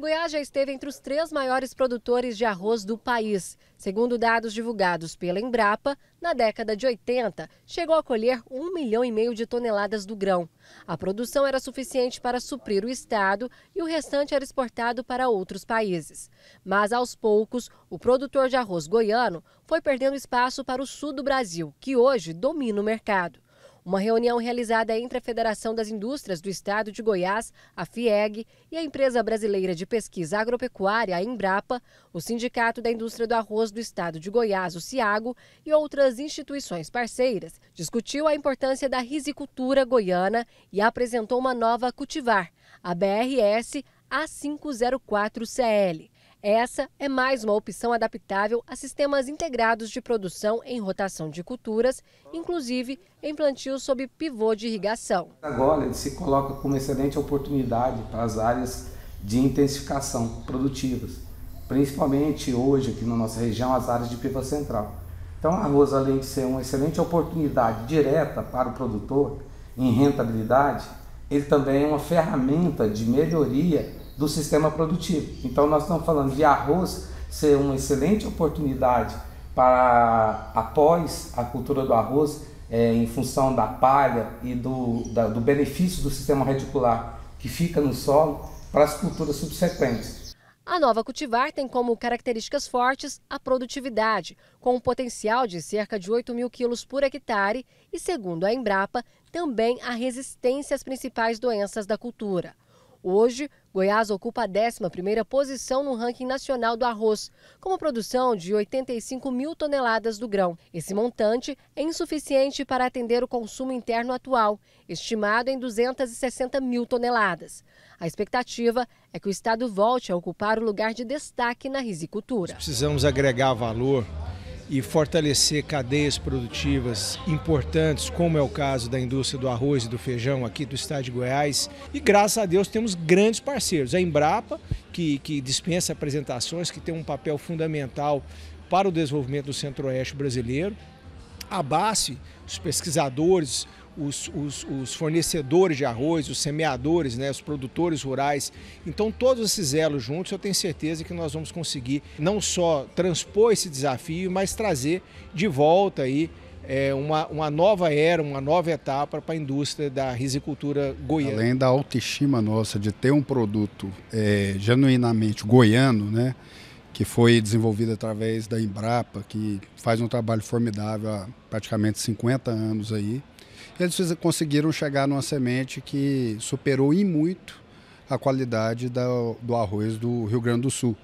Goiás já esteve entre os três maiores produtores de arroz do país. Segundo dados divulgados pela Embrapa, na década de 80, chegou a colher 1 milhão e meio de toneladas do grão. A produção era suficiente para suprir o estado e o restante era exportado para outros países. Mas aos poucos, o produtor de arroz goiano foi perdendo espaço para o sul do Brasil, que hoje domina o mercado. Uma reunião realizada entre a Federação das Indústrias do Estado de Goiás, a FIEG, e a Empresa Brasileira de Pesquisa Agropecuária, a Embrapa, o Sindicato da Indústria do Arroz do Estado de Goiás, o SIAGO, e outras instituições parceiras, discutiu a importância da risicultura goiana e apresentou uma nova cultivar, a BRS A504CL. Essa é mais uma opção adaptável a sistemas integrados de produção em rotação de culturas, inclusive em plantio sob pivô de irrigação. Agora ele se coloca como excelente oportunidade para as áreas de intensificação produtivas, principalmente hoje aqui na nossa região, as áreas de piva central. Então, arroz, além de ser uma excelente oportunidade direta para o produtor em rentabilidade, ele também é uma ferramenta de melhoria do sistema produtivo. Então, nós estamos falando de arroz ser uma excelente oportunidade para, após a cultura do arroz, é, em função da palha e do, da, do benefício do sistema radicular que fica no solo, para as culturas subsequentes. A nova cultivar tem como características fortes a produtividade, com um potencial de cerca de 8 mil quilos por hectare e, segundo a Embrapa, também a resistência às principais doenças da cultura. Hoje, Goiás ocupa a 11ª posição no ranking nacional do arroz, com uma produção de 85 mil toneladas do grão. Esse montante é insuficiente para atender o consumo interno atual, estimado em 260 mil toneladas. A expectativa é que o estado volte a ocupar o lugar de destaque na risicultura. Precisamos agregar valor e fortalecer cadeias produtivas importantes, como é o caso da indústria do arroz e do feijão aqui do estado de Goiás. E graças a Deus temos grandes parceiros. A Embrapa, que, que dispensa apresentações, que tem um papel fundamental para o desenvolvimento do Centro-Oeste brasileiro. A BASF, os pesquisadores, os, os, os, fornecedores de arroz, os semeadores, né, os produtores rurais. Então, todos esses elos juntos, eu tenho certeza que nós vamos conseguir não só transpor esse desafio, mas trazer de volta aí é, uma, uma nova era, uma nova etapa para a indústria da risicultura goiana. Além da autoestima nossa de ter um produto é, genuinamente goiano, né, que foi desenvolvido através da Embrapa, que faz um trabalho formidável há praticamente 50 anos aí. Eles conseguiram chegar numa semente que superou e muito a qualidade do arroz do Rio Grande do Sul.